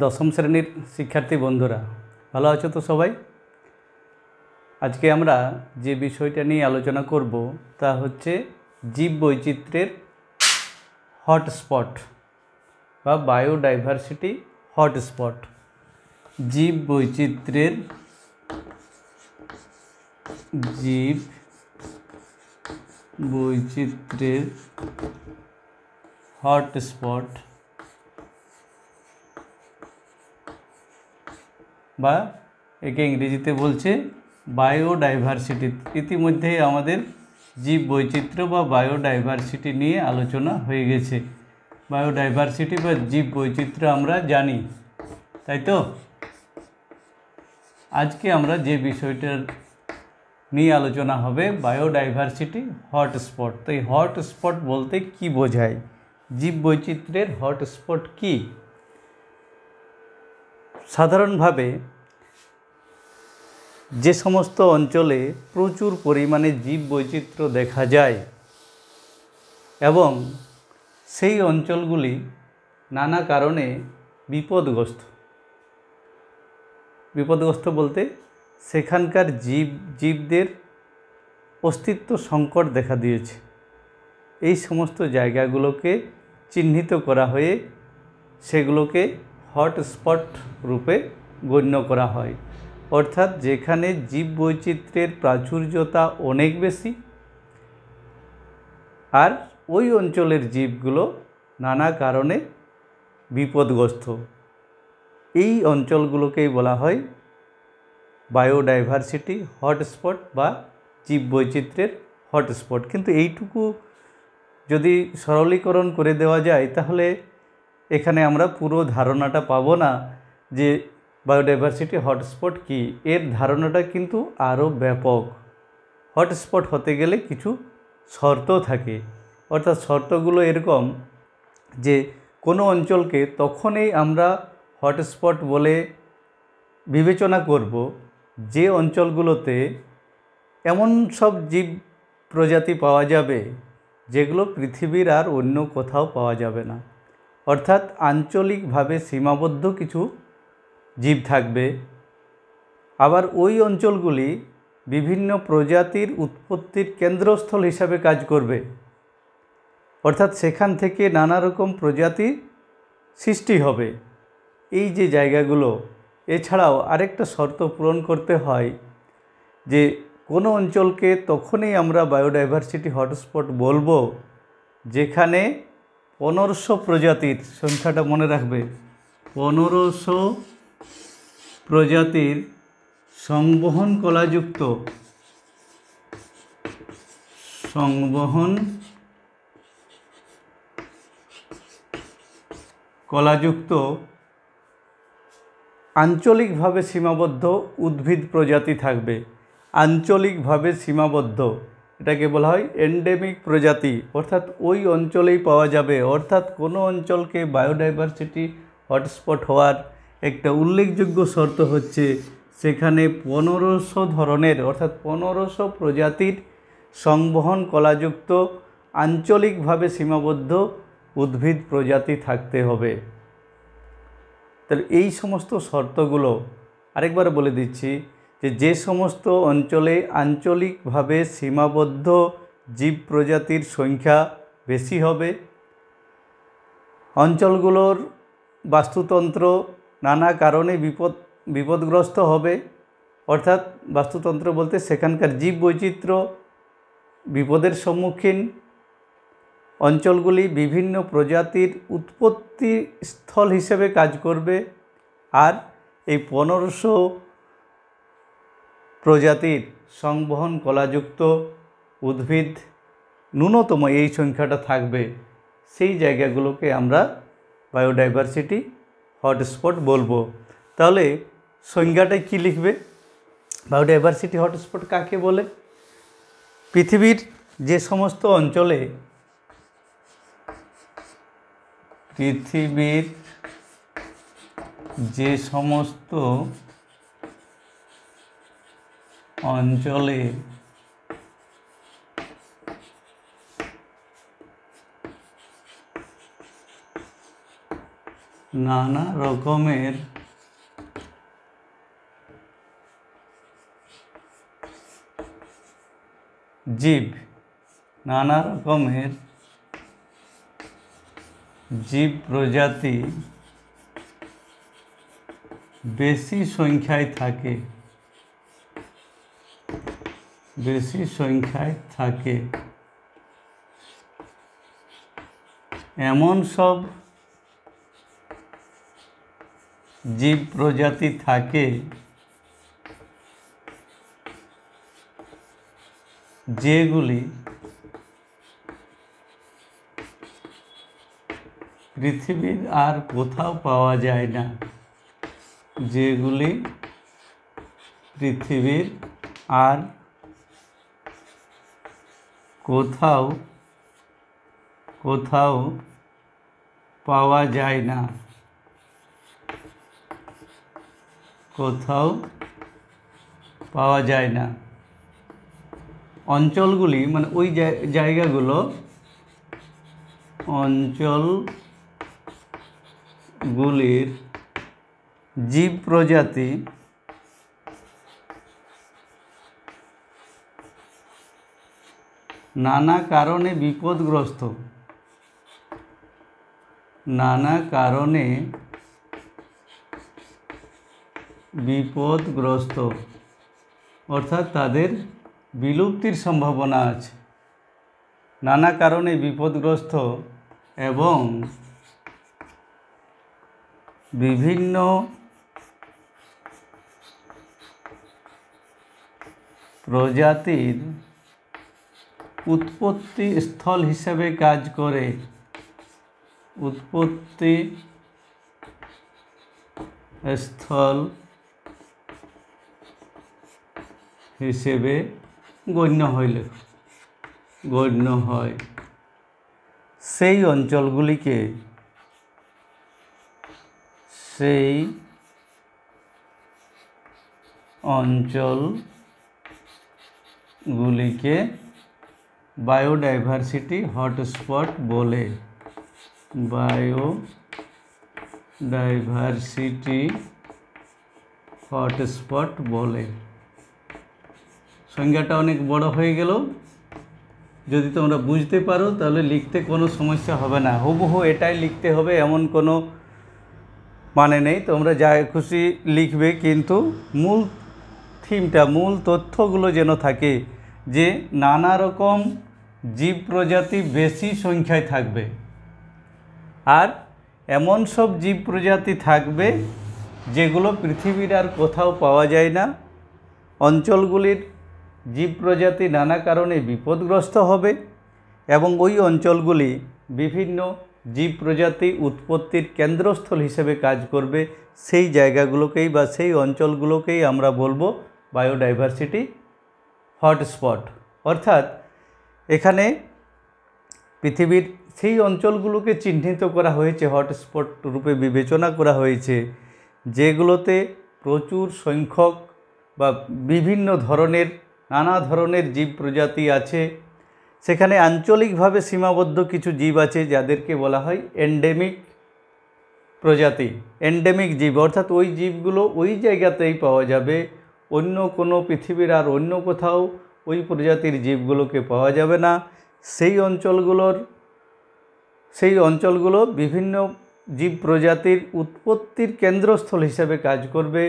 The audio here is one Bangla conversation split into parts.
দশম শ্রেণীর শিক্ষার্থী বন্ধুরা ভালো আছো তো সবাই আজকে আমরা যে বিষয়টা নিয়ে আলোচনা করব তা হচ্ছে জীব বৈচিত্র্যের হটস্পট বা বায়োডাইভার্সিটি হটস্পট জীব বৈচিত্র্যের জীব বৈচিত্র্যের হটস্পট বা একে ইংরেজিতে বলছে বায়োডাইভার্সিটি ইতিমধ্যেই আমাদের জীব বৈচিত্র্য বা বায়োডাইভার্সিটি নিয়ে আলোচনা হয়ে গেছে বায়োডাইভার্সিটি বা জীব বৈচিত্র্য আমরা জানি তাই তো আজকে আমরা যে বিষয়টার নিয়ে আলোচনা হবে বায়োডাইভার্সিটি হটস্পট তো এই হটস্পট বলতে কি বোঝায় জীব বৈচিত্র্যের হটস্পট কী সাধারণভাবে যে সমস্ত অঞ্চলে প্রচুর পরিমাণে জীব বৈচিত্র্য দেখা যায় এবং সেই অঞ্চলগুলি নানা কারণে বিপদগ্রস্ত বিপদগ্রস্ত বলতে সেখানকার জীব জীবদের অস্তিত্ব সংকট দেখা দিয়েছে এই সমস্ত জায়গাগুলোকে চিহ্নিত করা হয়ে সেগুলোকে হটস্পট রূপে গণ্য করা হয় অর্থাৎ যেখানে জীববৈচিত্র্যের প্রাচুর্যতা অনেক বেশি আর ওই অঞ্চলের জীবগুলো নানা কারণে বিপদগ্রস্ত এই অঞ্চলগুলোকেই বলা হয় বায়োডাইভার্সিটি হটস্পট বা জীববৈচিত্র্যের হটস্পট কিন্তু এইটুকু যদি সরলীকরণ করে দেওয়া যায় তাহলে এখানে আমরা পুরো ধারণাটা পাবো না যে বায়োডাইভার্সিটি হটস্পট কি এর ধারণাটা কিন্তু আরও ব্যাপক হটস্পট হতে গেলে কিছু শর্ত থাকে অর্থাৎ শর্তগুলো এরকম যে কোনো অঞ্চলকে তখনই আমরা হটস্পট বলে বিবেচনা করব যে অঞ্চলগুলোতে এমন সব জীব প্রজাতি পাওয়া যাবে যেগুলো পৃথিবীর আর অন্য কোথাও পাওয়া যাবে না অর্থাৎ আঞ্চলিকভাবে সীমাবদ্ধ কিছু জীব থাকবে আবার ওই অঞ্চলগুলি বিভিন্ন প্রজাতির উৎপত্তির কেন্দ্রস্থল হিসাবে কাজ করবে অর্থাৎ সেখান থেকে নানা রকম প্রজাতি সৃষ্টি হবে এই যে জায়গাগুলো এছাড়াও আরেকটা শর্ত পূরণ করতে হয় যে কোনো অঞ্চলকে তখনই আমরা বায়োডাইভার্সিটি হটস্পট বলবো যেখানে পনেরোশো প্রজাতির সংখ্যাটা মনে রাখবে পনেরোশো প্রজাতির সংবহন কলাযুক্ত সংবহন কলাযুক্ত আঞ্চলিকভাবে সীমাবদ্ধ উদ্ভিদ প্রজাতি থাকবে আঞ্চলিকভাবে সীমাবদ্ধ এটাকে বলা হয় এন্ডেমিক প্রজাতি অর্থাৎ ওই অঞ্চলেই পাওয়া যাবে অর্থাৎ কোনো অঞ্চলকে বায়োডাইভার্সিটি হটস্পট হওয়ার একটা উল্লেখযোগ্য শর্ত হচ্ছে সেখানে পনেরোশো ধরনের অর্থাৎ পনেরোশো প্রজাতির সংবহন কলাযুক্ত আঞ্চলিকভাবে সীমাবদ্ধ উদ্ভিদ প্রজাতি থাকতে হবে তাহলে এই সমস্ত শর্তগুলো আরেকবার বলে দিচ্ছি যে যে সমস্ত অঞ্চলে আঞ্চলিকভাবে সীমাবদ্ধ জীব প্রজাতির সংখ্যা বেশি হবে অঞ্চলগুলোর বাস্তুতন্ত্র নানা কারণে বিপদ বিপদগ্রস্ত হবে অর্থাৎ বাস্তুতন্ত্র বলতে সেখানকার জীব বৈচিত্র্য বিপদের সম্মুখীন অঞ্চলগুলি বিভিন্ন প্রজাতির উৎপত্তি স্থল হিসেবে কাজ করবে আর এই পনেরোশো প্রজাতির সংবহন কলাযুক্ত উদ্ভিদ ন্যূনতম এই সংখ্যাটা থাকবে সেই জায়গাগুলোকে আমরা বায়োডাইভার্সিটি হটস্পট বলবো তাহলে সংজ্ঞাটায় কী লিখবে বায়োডাইভার্সিটি হটস্পট কাকে বলে পৃথিবীর যে সমস্ত অঞ্চলে পৃথিবীর যে সমস্ত অঞ্চলে নানা রকমের জীব নানা রকমের জীব প্রজাতি বেশি সংখ্যায় থাকে বেশি সংখ্যায় থাকে এমন সব জীব প্রজাতি থাকে যেগুলি পৃথিবীর আর কোথাও পাওয়া যায় না যেগুলি পৃথিবীর আর কোথাও কোথাও পাওয়া যায় না কোথাও পাওয়া যায় না অঞ্চলগুলি মানে ওই জায়গাগুলো অঞ্চল গুলির জীব প্রজাতি নানা কারণে বিপদগ্রস্ত নানা কারণে বিপদগ্রস্ত অর্থাৎ তাদের বিলুপ্তির সম্ভাবনা আছে নানা কারণে বিপদগ্রস্ত এবং বিভিন্ন প্রজাতির উৎপত্তি স্থল হিসাবে কাজ করে উৎপত্তি স্থল হিসেবে গণ্য হইল গণ্য হয় সেই অঞ্চলগুলিকে সেই অঞ্চলগুলিকে বায়োডাইভার্সিটি হটস্পট বলে বায়ো ডাইভার্সিটি হটস্পট বলে সংজ্ঞাটা অনেক বড় হয়ে গেল যদি তোমরা বুঝতে পারো তাহলে লিখতে কোনো সমস্যা হবে না হুবহু এটাই লিখতে হবে এমন কোনো মানে নেই তোমরা যা খুশি লিখবে কিন্তু মূল থিমটা মূল তথ্যগুলো যেন থাকে যে নানা রকম জীব প্রজাতি বেশি সংখ্যায় থাকবে আর এমন সব জীব প্রজাতি থাকবে যেগুলো পৃথিবীর আর কোথাও পাওয়া যায় না অঞ্চলগুলির জীব প্রজাতি নানা কারণে বিপদগ্রস্ত হবে এবং ওই অঞ্চলগুলি বিভিন্ন জীব প্রজাতি উৎপত্তির কেন্দ্রস্থল হিসেবে কাজ করবে সেই জায়গাগুলোকেই বা সেই অঞ্চলগুলোকেই আমরা বলবো বায়োডাইভার্সিটি হটস্পট অর্থাৎ এখানে পৃথিবীর সেই অঞ্চলগুলোকে চিহ্নিত করা হয়েছে হটস্পট রূপে বিবেচনা করা হয়েছে যেগুলোতে প্রচুর সংখ্যক বা বিভিন্ন ধরনের নানা ধরনের জীব প্রজাতি আছে সেখানে আঞ্চলিকভাবে সীমাবদ্ধ কিছু জীব আছে যাদেরকে বলা হয় এন্ডেমিক প্রজাতি এন্ডেমিক জীব অর্থাৎ ওই জীবগুলো ওই জায়গাতেই পাওয়া যাবে অন্য কোনো পৃথিবীর আর অন্য কোথাও ওই প্রজাতির জীবগুলোকে পাওয়া যাবে না সেই অঞ্চলগুলোর সেই অঞ্চলগুলো বিভিন্ন জীব প্রজাতির উৎপত্তির কেন্দ্রস্থল হিসেবে কাজ করবে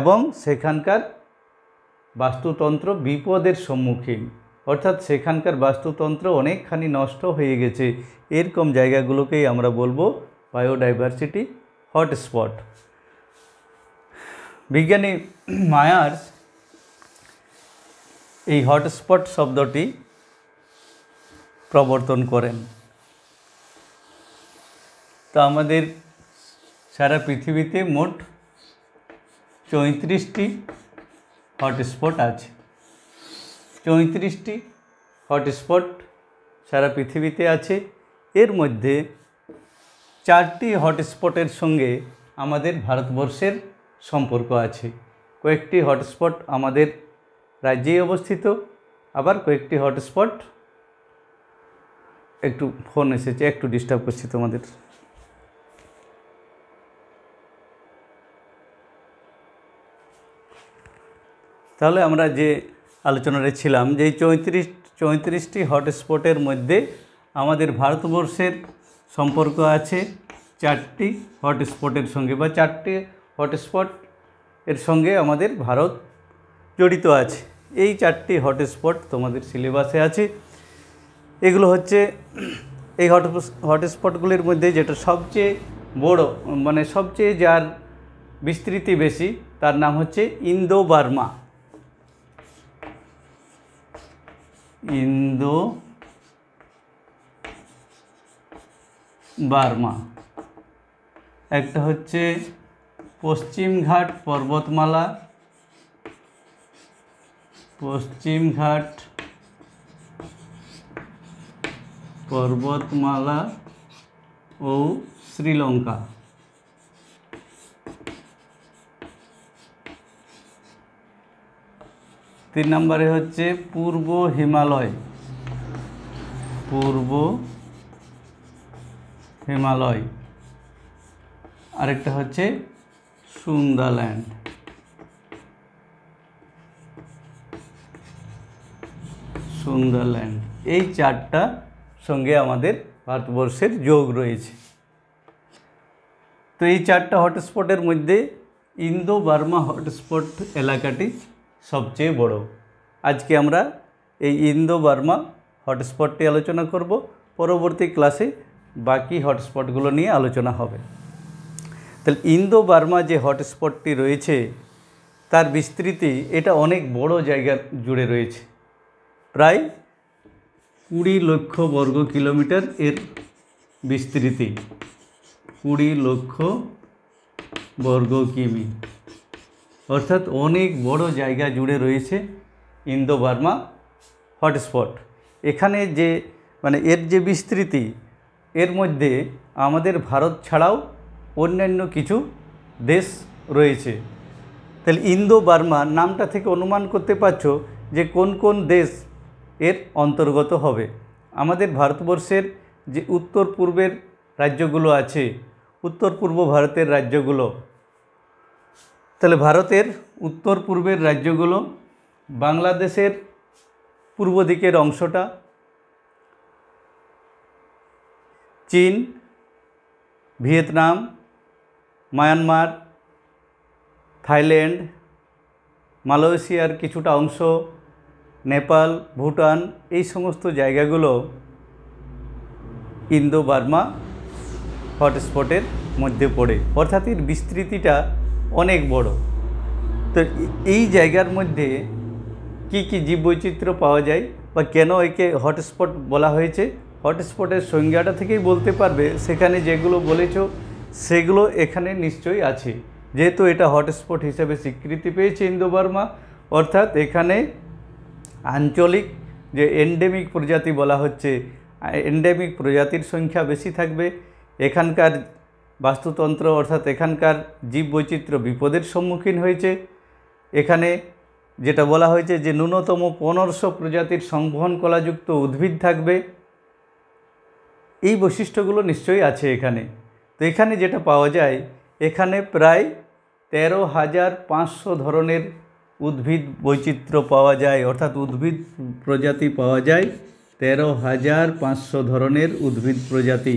এবং সেখানকার বাস্তুতন্ত্র বিপদের সম্মুখীন অর্থাৎ সেখানকার বাস্তুতন্ত্র অনেকখানি নষ্ট হয়ে গেছে এরকম জায়গাগুলোকেই আমরা বলবো বায়োডাইভার্সিটি হটস্পট বিজ্ঞানী মায়ার এই হটস্পট শব্দটি প্রবর্তন করেন তো আমাদের সারা পৃথিবীতে মোট চৌত্রিশটি হটস্পট আছে চৌত্রিশটি হটস্পট সারা পৃথিবীতে আছে এর মধ্যে চারটি হটস্পটের সঙ্গে আমাদের ভারতবর্ষের সম্পর্ক আছে কয়েকটি হটস্পট আমাদের রাজ্যেই অবস্থিত আবার কয়েকটি হটস্পট একটু ফোন এসেছে একটু ডিস্টার্ব করছি তোমাদের তাহলে আমরা যে আলোচনাটা ছিলাম যে চৌত্রিশ চৌত্রিশটি হটস্পটের মধ্যে আমাদের ভারতবর্ষের সম্পর্ক আছে চারটি হটস্পটের সঙ্গে বা চারটি হটস্পট এর সঙ্গে আমাদের ভারত জড়িত আছে এই চারটি হটস্পট তোমাদের সিলেবাসে আছে এগুলো হচ্ছে এই হট হটস্পটগুলির মধ্যে যেটা সবচেয়ে বড় মানে সবচেয়ে যার বিস্তৃতি বেশি তার নাম হচ্ছে ইন্দো বার্মা ইন্দো বার্মা একটা হচ্ছে পশ্চিমঘাট পর্বতমালা পশ্চিমঘাট পর্বতমালা ও শ্রীলঙ্কা তিন নম্বরে হচ্ছে পূর্ব হিমালয় পূর্ব হিমালয় আরেকটা হচ্ছে সুন্দাল্যান্ড সুন্দারল্যান্ড এই চারটা সঙ্গে আমাদের ভারতবর্ষের যোগ রয়েছে তো এই চারটা হটস্পটের মধ্যে ইন্দো বার্মা হটস্পট এলাকাটি সবচেয়ে বড় আজকে আমরা এই ইন্দো বার্মা হটস্পটটি আলোচনা করব পরবর্তী ক্লাসে বাকি হটস্পটগুলো নিয়ে আলোচনা হবে তাহলে ইন্দো বার্মা যে হটস্পটটি রয়েছে তার বিস্তৃতি এটা অনেক বড় জায়গা জুড়ে রয়েছে প্রায় কুড়ি লক্ষ বর্গ কিলোমিটার এর বিস্তৃতি কুড়ি লক্ষ বর্গ কিমি অর্থাৎ অনেক বড় জায়গা জুড়ে রয়েছে ইন্দো বার্মা হটস্পট এখানে যে মানে এর যে বিস্তৃতি এর মধ্যে আমাদের ভারত ছাড়াও অন্যান্য কিছু দেশ রয়েছে তাহলে ইন্দো বার্মা নামটা থেকে অনুমান করতে পারছো যে কোন কোন দেশ এর অন্তর্গত হবে আমাদের ভারতবর্ষের যে উত্তর পূর্বের রাজ্যগুলো আছে উত্তর পূর্ব ভারতের রাজ্যগুলো তাহলে ভারতের উত্তর পূর্বের রাজ্যগুলো বাংলাদেশের পূর্ব দিকের অংশটা চীন ভিয়েতনাম মায়ানমার থাইল্যান্ড মালয়েশিয়ার কিছুটা অংশ নেপাল ভুটান এই সমস্ত জায়গাগুলো ইন্দো বার্মা হটস্পটের মধ্যে পড়ে অর্থাৎ এর বিস্তৃতিটা অনেক বড় তো এই জায়গার মধ্যে কি কি জীববৈচিত্র্য পাওয়া যায় বা কেন একে হটস্পট বলা হয়েছে হটস্পটের সংজ্ঞাটা থেকেই বলতে পারবে সেখানে যেগুলো বলেছ সেগুলো এখানে নিশ্চয়ই আছে যেহেতু এটা হটস্পট হিসেবে স্বীকৃতি পেয়েছে ইন্দো অর্থাৎ এখানে আঞ্চলিক যে এন্ডেমিক প্রজাতি বলা হচ্ছে এন্ডেমিক প্রজাতির সংখ্যা বেশি থাকবে এখানকার বাস্তুতন্ত্র অর্থাৎ এখানকার জীববৈচিত্র্য বিপদের সম্মুখীন হয়েছে এখানে যেটা বলা হয়েছে যে ন্যূনতম পনেরোশো প্রজাতির সংবহন কলাযুক্ত উদ্ভিদ থাকবে এই বৈশিষ্ট্যগুলো নিশ্চয়ই আছে এখানে তো এখানে যেটা পাওয়া যায় এখানে প্রায় তেরো হাজার পাঁচশো ধরনের উদ্ভিদ বৈচিত্র্য পাওয়া যায় অর্থাৎ উদ্ভিদ প্রজাতি পাওয়া যায় তেরো হাজার পাঁচশো ধরনের উদ্ভিদ প্রজাতি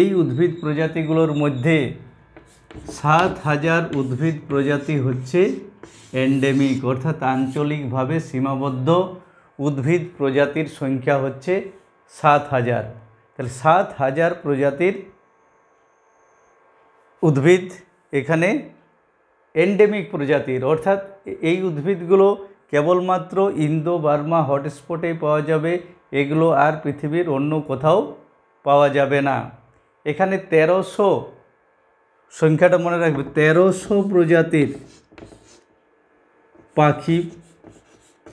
এই উদ্ভিদ প্রজাতিগুলোর মধ্যে সাত হাজার উদ্ভিদ প্রজাতি হচ্ছে এন্ডেমিক অর্থাৎ আঞ্চলিকভাবে সীমাবদ্ধ উদ্ভিদ প্রজাতির সংখ্যা হচ্ছে সাত হাজার তাহলে সাত হাজার প্রজাতির উদ্ভিদ এখানে এন্ডেমিক প্রজাতির অর্থাৎ এই উদ্ভিদগুলো কেবলমাত্র ইন্দো বার্মা হটস্পটে পাওয়া যাবে এগুলো আর পৃথিবীর অন্য কোথাও পাওয়া যাবে না এখানে তেরোশো সংখ্যাটা মনে রাখবে তেরোশো প্রজাতির পাখি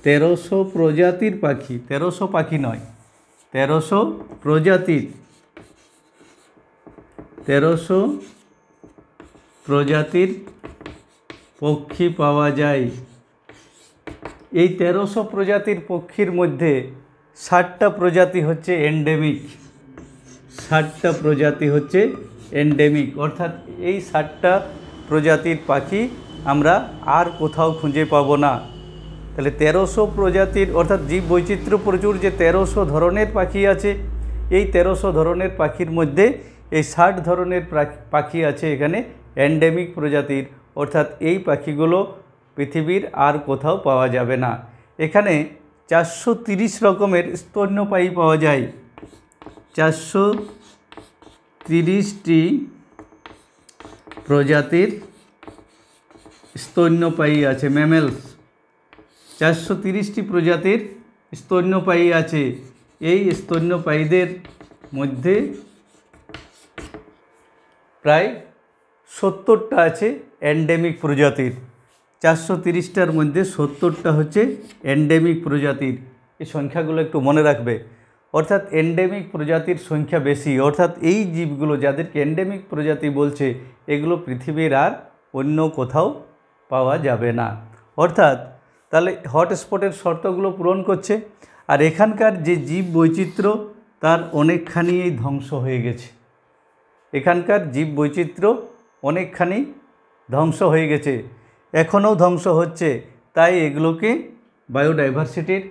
তেরোশো প্রজাতির পাখি তেরোশো পাখি নয় তেরোশো প্রজাতির তেরোশো প্রজাতির পক্ষী পাওয়া যায় এই তেরোশো প্রজাতির পক্ষীর মধ্যে ষাটটা প্রজাতি হচ্ছে এন্ডেমিক ষাটটা প্রজাতি হচ্ছে এন্ডেমিক অর্থাৎ এই ষাটটা প্রজাতির পাখি আমরা আর কোথাও খুঁজে পাবো না তাহলে তেরোশো প্রজাতির অর্থাৎ জীব বৈচিত্র্য প্রচুর যে তেরোশো ধরনের পাখি আছে এই তেরোশো ধরনের পাখির মধ্যে এই ষাট ধরনের পাখি আছে এখানে অ্যান্ডেমিক প্রজাতির অর্থাৎ এই পাখিগুলো পৃথিবীর আর কোথাও পাওয়া যাবে না এখানে চারশো রকমের স্তন্যপায়ী পাওয়া যায় চারশো তিরিশটি প্রজাতির স্তন্যপায়ী আছে ম্যামেলস চারশো তিরিশটি প্রজাতির স্তন্যপায়ী আছে এই স্তন্যপায়ীদের মধ্যে প্রায় সত্তরটা আছে অ্যান্ডেমিক প্রজাতির চারশো তিরিশটার মধ্যে সত্তরটা হচ্ছে অ্যান্ডেমিক প্রজাতির এই সংখ্যাগুলো একটু মনে রাখবে অর্থাৎ এন্ডেমিক প্রজাতির সংখ্যা বেশি অর্থাৎ এই জীবগুলো যাদেরকে এন্ডেমিক প্রজাতি বলছে এগুলো পৃথিবীর আর অন্য কোথাও পাওয়া যাবে না অর্থাৎ তাহলে হটস্পটের শর্তগুলো পূরণ করছে আর এখানকার যে জীব বৈচিত্র্য তার অনেকখানি এই ধ্বংস হয়ে গেছে এখানকার জীব বৈচিত্র্য অনেকখানি ধ্বংস হয়ে গেছে এখনও ধ্বংস হচ্ছে তাই এগুলোকে বায়োডাইভার্সিটির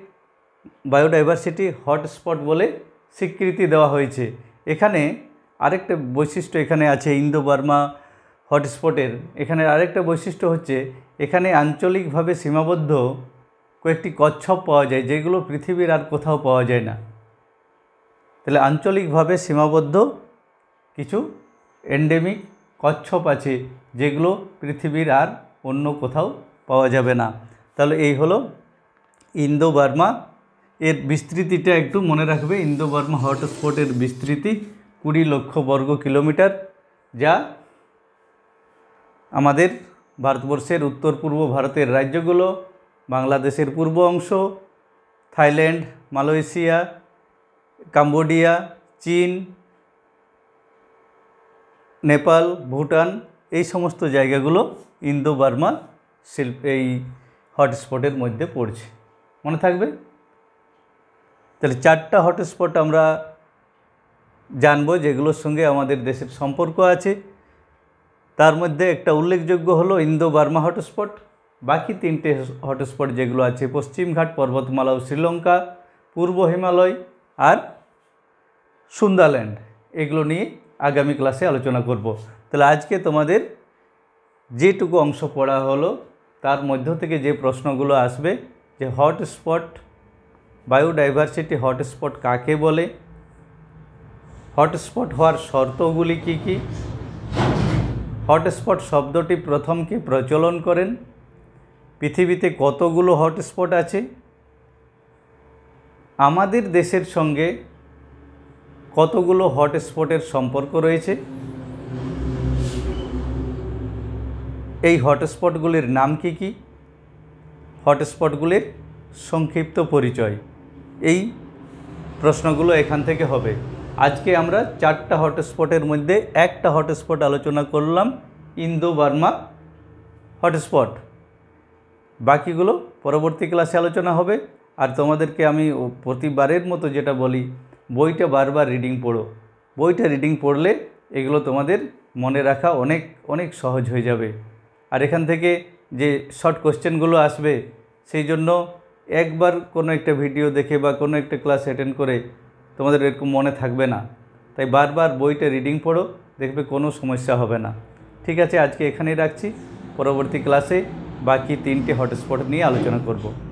বায়োডাইভার্সিটি হটস্পট বলে স্বীকৃতি দেওয়া হয়েছে এখানে আরেকটা বৈশিষ্ট্য এখানে আছে ইন্দো বার্মা হটস্পটের এখানে আরেকটা বৈশিষ্ট্য হচ্ছে এখানে আঞ্চলিকভাবে সীমাবদ্ধ কয়েকটি কচ্ছপ পাওয়া যায় যেগুলো পৃথিবীর আর কোথাও পাওয়া যায় না তাহলে আঞ্চলিকভাবে সীমাবদ্ধ কিছু এন্ডেমিক কচ্ছপ আছে যেগুলো পৃথিবীর আর অন্য কোথাও পাওয়া যাবে না তাহলে এই হলো ইন্দো বার্মা এর বিস্তৃতিটা একটু মনে রাখবে ইন্দো বর্মা হটস্পটের বিস্তৃতি কুড়ি লক্ষ বর্গ কিলোমিটার যা আমাদের ভারতবর্ষের উত্তর পূর্ব ভারতের রাজ্যগুলো বাংলাদেশের পূর্ব অংশ থাইল্যান্ড মালয়েশিয়া কাম্বোডিয়া চীন নেপাল ভুটান এই সমস্ত জায়গাগুলো ইন্দো বার্মা শিল্প এই হটস্পটের মধ্যে পড়ছে মনে থাকবে তাহলে চারটা হটস্পট আমরা জানবো যেগুলোর সঙ্গে আমাদের দেশের সম্পর্ক আছে তার মধ্যে একটা উল্লেখযোগ্য হলো ইন্দো বার্মা হটস্পট বাকি তিনটে হটস্পট যেগুলো আছে পশ্চিমঘাট পর্বতমালা ও শ্রীলঙ্কা পূর্ব হিমালয় আর সুন্দারল্যান্ড এগুলো নিয়ে আগামী ক্লাসে আলোচনা করব তাহলে আজকে তোমাদের যেটুকু অংশ পড়া হলো তার মধ্য থেকে যে প্রশ্নগুলো আসবে যে হটস্পট বায়োডাইভার্সিটি হটস্পট কাকে বলে হটস্পট হওয়ার শর্তগুলি কি কি হটস্পট শব্দটি প্রথম কি প্রচলন করেন পৃথিবীতে কতগুলো হটস্পট আছে আমাদের দেশের সঙ্গে কতগুলো হটস্পটের সম্পর্ক রয়েছে এই হটস্পটগুলির নাম কি কি হটস্পটগুলির সংক্ষিপ্ত পরিচয় এই প্রশ্নগুলো এখান থেকে হবে আজকে আমরা চারটা হটস্পটের মধ্যে একটা হটস্পট আলোচনা করলাম ইন্দো বার্মা হটস্পট বাকিগুলো পরবর্তী ক্লাসে আলোচনা হবে আর তোমাদেরকে আমি প্রতিবারের মতো যেটা বলি বইটা বারবার রিডিং পড়ো বইটা রিডিং পড়লে এগুলো তোমাদের মনে রাখা অনেক অনেক সহজ হয়ে যাবে আর এখান থেকে যে শর্ট কোশ্চেনগুলো আসবে সেই জন্য একবার কোনো একটা ভিডিও দেখে বা কোনো একটা ক্লাস অ্যাটেন্ড করে তোমাদের এরকম মনে থাকবে না তাই বারবার বইটা রিডিং পড়ো দেখবে কোনো সমস্যা হবে না ঠিক আছে আজকে এখানেই রাখছি পরবর্তী ক্লাসে বাকি তিনটে হটস্পট নিয়ে আলোচনা করবো